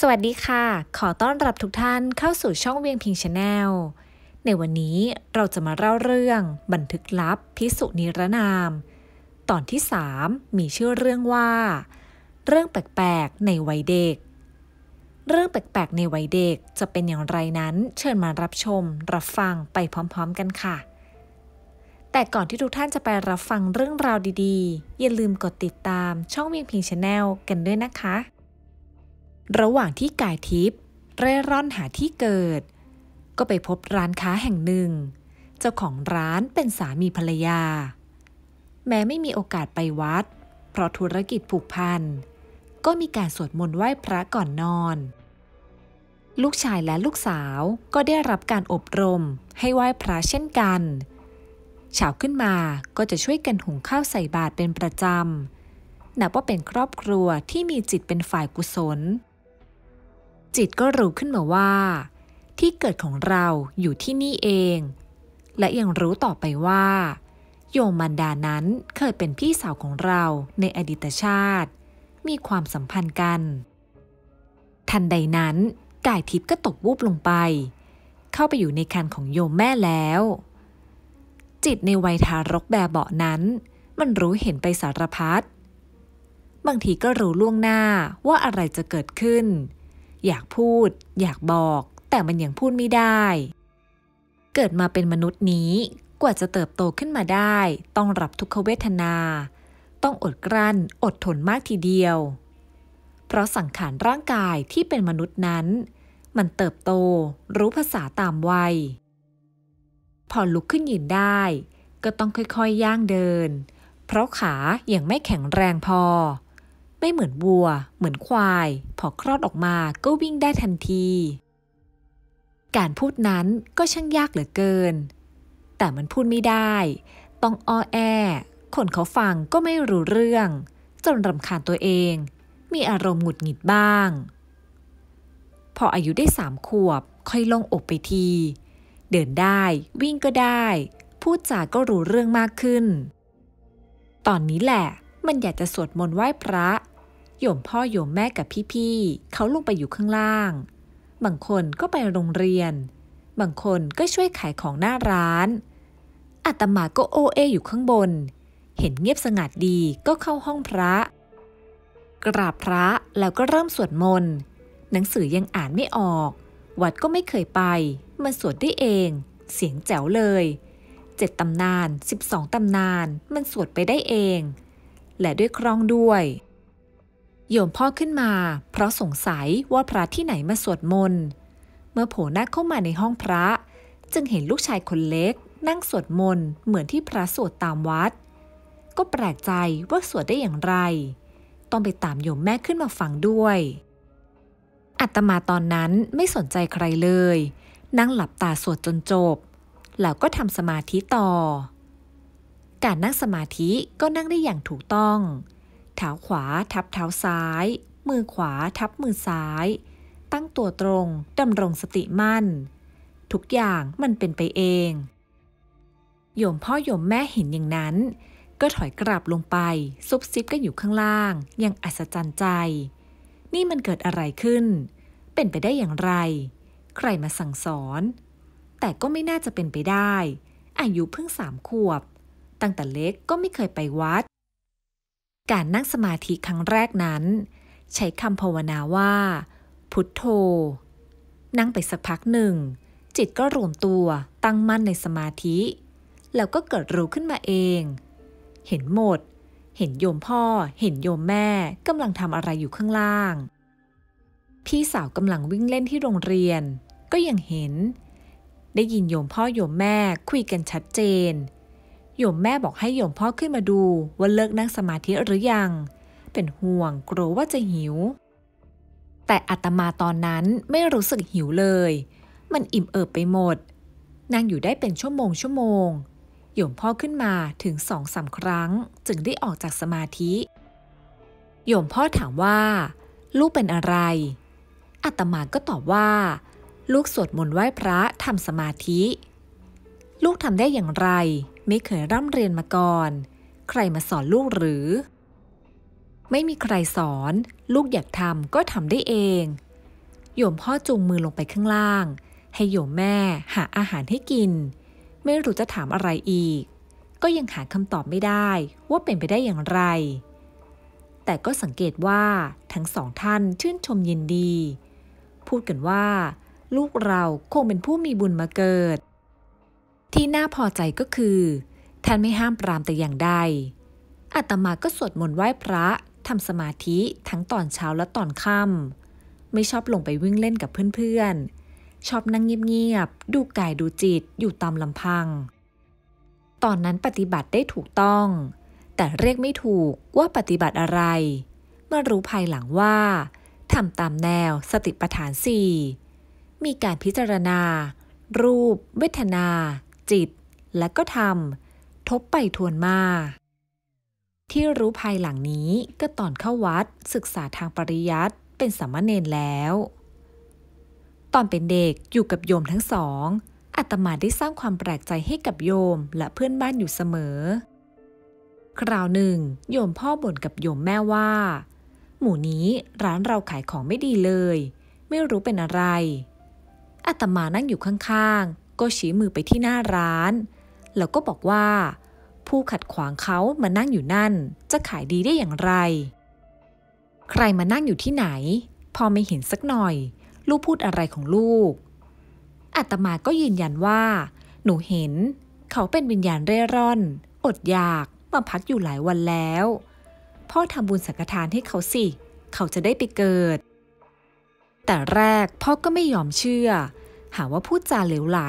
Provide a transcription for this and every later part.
สวัสดีค่ะ ขอต้อนรับทุกท่านเข้าสู่ช่องเวียงพิงชาแนล ในวันนี้เราจะมาเล่าเรื่องบันทึกลับพิสุนิรนาม ตอนที่ 3 มีชื่อเรื่องว่า เรื่องแปลกๆ ในวัยเด็ก เรื่องแปลกๆ ในวัยเด็กจะเป็นอย่างไรนั้นเชิญมารับชม รับฟังไปพร้อมๆกันค่ะ แต่ก่อนที่ทุกท่านจะไปรับฟังเรื่องราวดี ๆ อย่าลืมกดติดตามช่องเวียงพิงชาแนลกันด้วยนะคะระหว่างที่กายทิพย์เร่ร่อนหาที่เกิด ก็ไปพบร้านค้าแห่งหนึ่ง เจ้าของร้านเป็นสามีภรรยา แม้ไม่มีโอกาสไปวัด เพราะธุรกิจผูกพัน ก็มีการสวดมนต์ไหว้พระก่อนนอน ลูกชายและลูกสาวก็ได้รับการอบรมให้ไหว้พระเช่นกันเช้าขึ้นมาก็จะช่วยกันหุงข้าวใส่บาตรเป็นประจำ นับว่าเป็นครอบครัวที่มีจิตเป็นฝ่ายกุศลจิตก็รู้ขึ้นมาว่า ที่เกิดของเราอยู่ที่นี่เอง และยังรู้ต่อไปว่า โยมมันดานั้นเคยเป็นพี่สาวของเราในอดีตชาติ มีความสัมพันธ์กัน ทันใดนั้นกายทิพย์ก็ตกวูบลงไป เข้าไปอยู่ในคันของโยมแม่แล้ว จิตในวัยทารกแบบเบาะนั้น มันรู้เห็นไปสารพัดบางทีก็รู้ล่วงหน้าว่าอะไรจะเกิดขึ้นอยากพูด อยากบอก แต่มันยังพูดไม่ได้ เกิดมาเป็นมนุษย์นี้กว่าจะเติบโตขึ้นมาได้ต้องรับทุกขเวทนา ต้องอดกลั้นอดทนมากทีเดียว เพราะสังขารร่างกายที่เป็นมนุษย์นั้น มันเติบโตรู้ภาษาตามวัยพอลุกขึ้นยืนได้ ก็ต้องค่อยๆ ย่างเดิน เพราะขายัางไม่แข็งแรงพอไม่เหมือนวัว เหมือนควาย พอคลอดออกมาก็วิ่งได้ทันที การพูดนั้นก็ช่างยากเหลือเกิน แต่มันพูดไม่ได้ ต้องอ้อแอ คนเขาฟังก็ไม่รู้เรื่อง จนรำคาญตัวเอง มีอารมณ์หงุดหงิดบ้าง พออายุได้สามขวบค่อยลงอกไปที เดินได้วิ่งก็ได้ พูดจาก็รู้เรื่องมากขึ้น ตอนนี้แหละมันอยากจะสวดมนต์ไหว้พระ โยมพ่อโยมแม่กับพี่ๆ เขาลงไปอยู่ข้างล่าง บางคนก็ไปโรงเรียน บางคนก็ช่วยขายของหน้าร้านอาตมา ก็โอเออยู่ข้างบน เห็นเงียบสงัดดีก็เข้าห้องพระ กราบพระแล้วก็เริ่มสวดมนต์ หนังสือยังอ่านไม่ออก วัดก็ไม่เคยไป มันสวดได้เอง เสียงแจ๋วเลย เจ็ดตำนาน 12ตำนาน มันสวดไปได้เองและด้วยครองด้วย โยมพ่อขึ้นมา เพราะสงสัยว่าพระที่ไหนมาสวดมนต์เมื่อโผล่หน้าเข้ามาในห้องพระ จึงเห็นลูกชายคนเล็ก นั่งสวดมนต์เหมือนที่พระสวดตามวัด ก็แปลกใจว่าสวดได้อย่างไร ต้องไปตามโยมแม่ขึ้นมาฟังด้วย อัตมาตอนนั้นไม่สนใจใครเลย นั่งหลับตาสวดจนจบ แล้วก็ทำสมาธิต่อการนั่งสมาธิก็นั่งได้อย่างถูกต้อง เท้าขวาทับเท้าซ้าย มือขวาทับมือซ้าย ตั้งตัวตรง ดำรงสติมั่น ทุกอย่างมันเป็นไปเอง โยมพ่อโยมแม่เห็นอย่างนั้น ก็ถอยกลับลงไป ซุบซิบกันอยู่ข้างล่างยังอัศจรรย์ใจ นี่มันเกิดอะไรขึ้น เป็นไปได้อย่างไร ใครมาสั่งสอน แต่ก็ไม่น่าจะเป็นไปได้ อายุเพิ่งสามขวบตั้งแต่เล็กก็ไม่เคยไปวัด การนั่งสมาธิครั้งแรกนั้น ใช้คำภาวนาว่าพุทโธ นั่งไปสักพักหนึ่ง จิตก็รวมตัวตั้งมั่นในสมาธิ แล้วก็เกิดรู้ขึ้นมาเอง เห็นหมด เห็นโยมพ่อเห็นโยมแม่กำลังทำอะไรอยู่ข้างล่าง พี่สาวกำลังวิ่งเล่นที่โรงเรียนก็ยังเห็น ได้ยินโยมพ่อโยมแม่คุยกันชัดเจนโยมแม่บอกให้โยมพ่อขึ้นมาดูว่าเลิกนั่งสมาธิหรือยัง เป็นห่วงกลัวว่าจะหิว แต่อัตมาตอนนั้นไม่รู้สึกหิวเลย มันอิ่มเอิบไปหมด นั่งอยู่ได้เป็นชั่วโมงชั่วโมง โยมพ่อขึ้นมาถึงสองสาครั้งจึงได้ออกจากสมาธิ โยมพ่อถามว่า ลูกเป็นอะไรอัตมาก็ตอบว่า ลูกสวดมนต์ไหว้พระทำสมาธิ ลูกทำได้อย่างไรไม่เคยร่ำเรียนมาก่อน ใครมาสอนลูกหรือ ไม่มีใครสอน ลูกอยากทำก็ทำได้เอง โยมพ่อจูงมือลงไปข้างล่าง ให้โยมแม่หาอาหารให้กิน ไม่รู้จะถามอะไรอีก ก็ยังหาคำตอบไม่ได้ว่าเป็นไปได้อย่างไร แต่ก็สังเกตว่า ทั้งสองท่านชื่นชมยินดี พูดกันว่า ลูกเราคงเป็นผู้มีบุญมาเกิดที่น่าพอใจก็คือท่านไม่ห้ามปรามแต่อย่างใดอาตมาก็สวดมนต์ไหว้พระ ทำสมาธิทั้งตอนเช้าและตอนค่ำไม่ชอบลงไปวิ่งเล่นกับเพื่อนๆ ชอบนั่งเงียบ ๆ ดูกายดูจิตอยู่ตามลำพัง ตอนนั้นปฏิบัติได้ถูกต้อง แต่เรียกไม่ถูกว่าปฏิบัติอะไร เมื่อรู้ภายหลังว่าทำตามแนวสติปัฏฐานสี่ มีการพิจารณา รูป เวทนาจิตและก็ทำทบไปทวนมา ที่รู้ภายหลังนี้ก็ตอนเข้าวัดศึกษาทางปริยัติเป็นสามเณรแล้ว ตอนเป็นเด็ก อยู่กับโยมทั้งสองอาตมาได้สร้างความแปลกใจให้กับโยมและเพื่อนบ้านอยู่เสมอ คราวหนึ่ง โยมพ่อบ่นกับโยมแม่ว่า หมู่นี้ร้านเราขายของไม่ดีเลย ไม่รู้เป็นอะไรอาตมานั่งอยู่ข้างก็ชี้มือไปที่หน้าร้าน แล้วก็บอกว่า ผู้ขัดขวางเขามานั่งอยู่นั่นจะขายดีได้อย่างไร ใครมานั่งอยู่ที่ไหน พอไม่เห็นสักหน่อย ลูกพูดอะไรของลูก อาตมาก็ยืนยันว่า หนูเห็น เขาเป็นวิญญาณเร่ร่อน อดอยาก มาพักอยู่หลายวันแล้ว พ่อทำบุญสังฆทานให้เขาสิ เขาจะได้ไปเกิด แต่แรกพ่อก็ไม่ยอมเชื่อหาว่าพูดจาเหลวไหล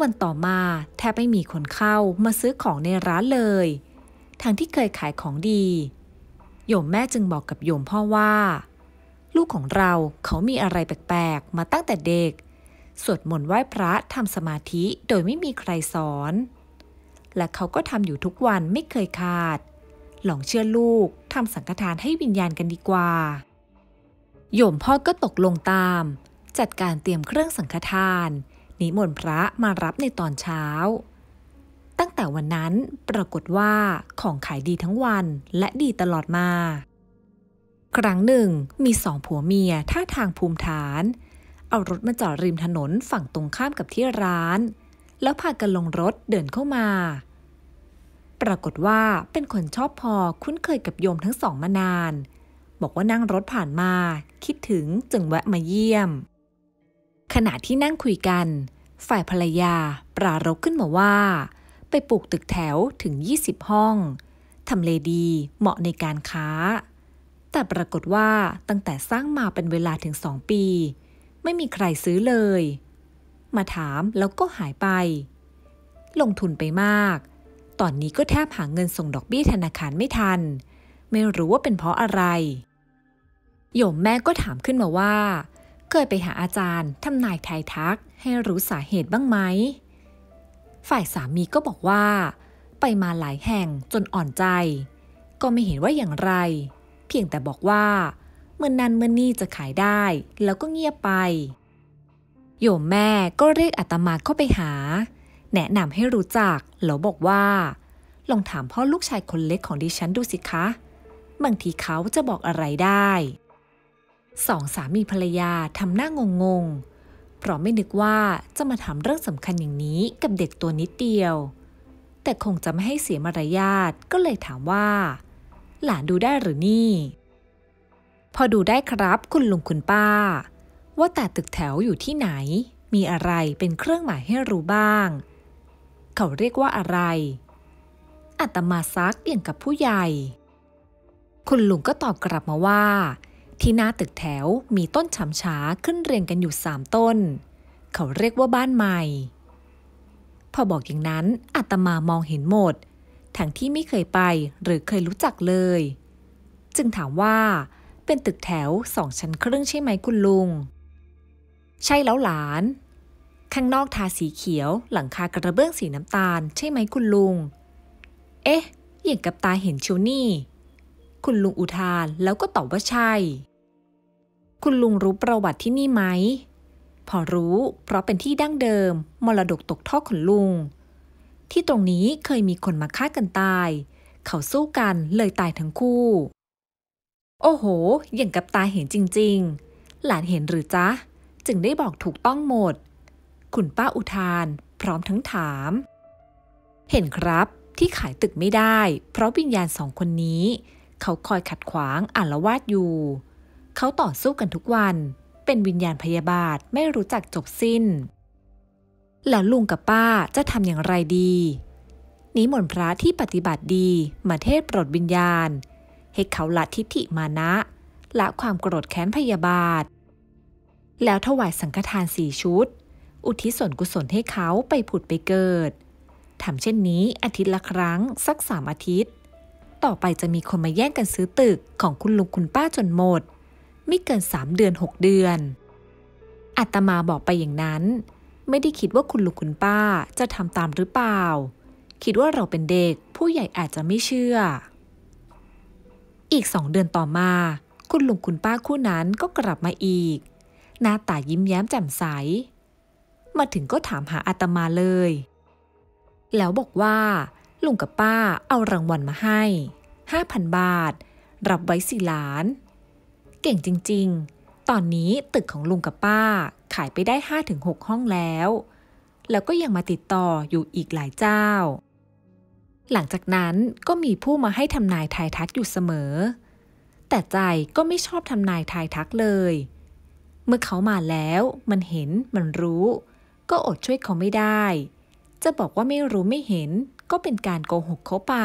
วันต่อมา แทบไม่มีคนเข้ามาซื้อของในร้านเลย ทั้งที่เคยขายของดี โยมแม่จึงบอกกับโยมพ่อว่า ลูกของเราเขามีอะไรแปลกๆ มาตั้งแต่เด็ก สวดมนต์ไหว้พระทำสมาธิโดยไม่มีใครสอน และเขาก็ทำอยู่ทุกวันไม่เคยขาด หลองเชื่อลูกทำสังฆทานให้วิญญาณกันดีกว่า โยมพ่อก็ตกลงตามจัดการเตรียมเครื่องสังฆทาน นิมนต์พระมารับในตอนเช้า ตั้งแต่วันนั้นปรากฏว่าของขายดีทั้งวันและดีตลอดมา ครั้งหนึ่ง มีสองผัวเมียท่าทางภูมิฐาน เอารถมาจอดริมถนนฝั่งตรงข้ามกับที่ร้าน แล้วพากันลงรถเดินเข้ามา ปรากฏว่าเป็นคนชอบพอคุ้นเคยกับโยมทั้งสองมานาน บอกว่านั่งรถผ่านมา คิดถึงจึงแวะมาเยี่ยมขณะที่นั่งคุยกัน ฝ่ายภรรยาปรารกขึ้นมาว่า ไปปลูกตึกแถวถึง 20 ห้อง ทำเลดีเหมาะในการค้า แต่ปรากฏว่าตั้งแต่สร้างมาเป็นเวลาถึงสองปี ไม่มีใครซื้อเลย มาถามแล้วก็หายไป ลงทุนไปมาก ตอนนี้ก็แทบหาเงินส่งดอกเบี้ยธนาคารไม่ทัน ไม่รู้ว่าเป็นเพราะอะไร โยมแม่ก็ถามขึ้นมาว่าเคยไปหาอาจารย์ทำนายไทยทักให้รู้สาเหตุบ้างไหม ฝ่ายสามีก็บอกว่า ไปมาหลายแห่งจนอ่อนใจ ก็ไม่เห็นว่าอย่างไร เพียงแต่บอกว่าเมื่อนนั้นเมื่อนนี่จะขายได้ แล้วก็เงียบไป โยมแม่ก็เรียกอาตมาเข้าไปหา แนะนำให้รู้จักแล้วบอกว่าลองถามพ่อลูกชายคนเล็กของดิฉันดูสิคะบางทีเขาจะบอกอะไรได้สองสามีภรรยาทำหน้างงๆ เพราะไม่นึกว่าจะมาถามเรื่องสำคัญอย่างนี้กับเด็กตัวนิดเดียว แต่คงจะไม่ให้เสียมารยาทก็เลยถามว่า หลานดูได้หรือนี่ พอดูได้ครับคุณลุงคุณป้า ว่าแต่ตึกแถวอยู่ที่ไหน มีอะไรเป็นเครื่องหมายให้รู้บ้าง เขาเรียกว่าอะไร อัตมาซักอย่างกับผู้ใหญ่ คุณลุงก็ตอบกลับมาว่าที่หน้าตึกแถวมีต้นฉำฉาขึ้นเรียงกันอยู่สามต้น เขาเรียกว่าบ้านใหม่ พอบอกอย่างนั้น อาตมามองเห็นหมดทั้งที่ไม่เคยไปหรือเคยรู้จักเลย จึงถามว่า เป็นตึกแถวสองชั้นครึ่งใช่ไหมคุณลุงใช่แล้วหลาน ข้างนอกทาสีเขียวหลังคากระเบื้องสีน้ำตาลใช่ไหมคุณลุงเอ๊ะอย่างกับตาเห็นชิวนี่ คุณลุงอุทานแล้วก็ตอบว่าใช่คุณลุงรู้ประวัติที่นี่ไหม พอรู้เพราะเป็นที่ดั้งเดิมมรดกตกทอดของลุง ที่ตรงนี้เคยมีคนมาฆ่ากันตาย เขาสู้กันเลยตายทั้งคู่ โอ้โหอย่างกับตาเห็นจริงๆ หลานเห็นหรือจ๊ะจึงได้บอกถูกต้องหมด คุณป้าอุทานพร้อมทั้งถาม เห็นครับที่ขายตึกไม่ได้ เพราะวิญญาณสองคนนี้ เขาคอยขัดขวางอารวาสอยู่เขาต่อสู้กันทุกวัน เป็นวิญญาณพยาบาท ไม่รู้จักจบสิ้น แล้วลุงกับป้าจะทำอย่างไรดี นิมนต์พระที่ปฏิบัติดี มาเทศปลดวิญญาณ ให้เขาละทิฏฐิมานะ ละความโกรธแค้นพยาบาท แล้วถวายสังฆทานสี่ชุด อุทิศส่วนกุศลให้เขาไปผุดไปเกิด ทำเช่นนี้อาทิตย์ละครั้ง สักสามอาทิตย์ ต่อไปจะมีคนมาแย่งกันซื้อตึกของคุณลุงคุณป้าจนหมดไม่เกิน 3 เดือน 6 เดือน อัตมาบอกไปอย่างนั้น ไม่ได้คิดว่าคุณลุงคุณป้าจะทำตามหรือเปล่า คิดว่าเราเป็นเด็ก ผู้ใหญ่อาจจะไม่เชื่อ อีกสองเดือนต่อมา คุณลุงคุณป้าคู่นั้นก็กลับมาอีก หน้าตายิ้มแย้มแจ่มใส มาถึงก็ถามหาอาตมาเลย แล้วบอกว่า ลุงกับป้าเอารางวัลมาให้ 5,000 บาท รับไว้สี่ล้านเก่งจริงๆ ตอนนี้ตึกของลุงกับป้าขายไปได้5-6ห้องแล้ว แล้วก็ยังมาติดต่ออยู่อีกหลายเจ้า หลังจากนั้นก็มีผู้มาให้ทำนายทายทักอยู่เสมอ แต่ใจก็ไม่ชอบทำนายทายทักเลย เมื่อเขามาแล้วมันเห็นมันรู้ ก็อดช่วยเขาไม่ได้ จะบอกว่าไม่รู้ไม่เห็นก็เป็นการโกหกเขาไป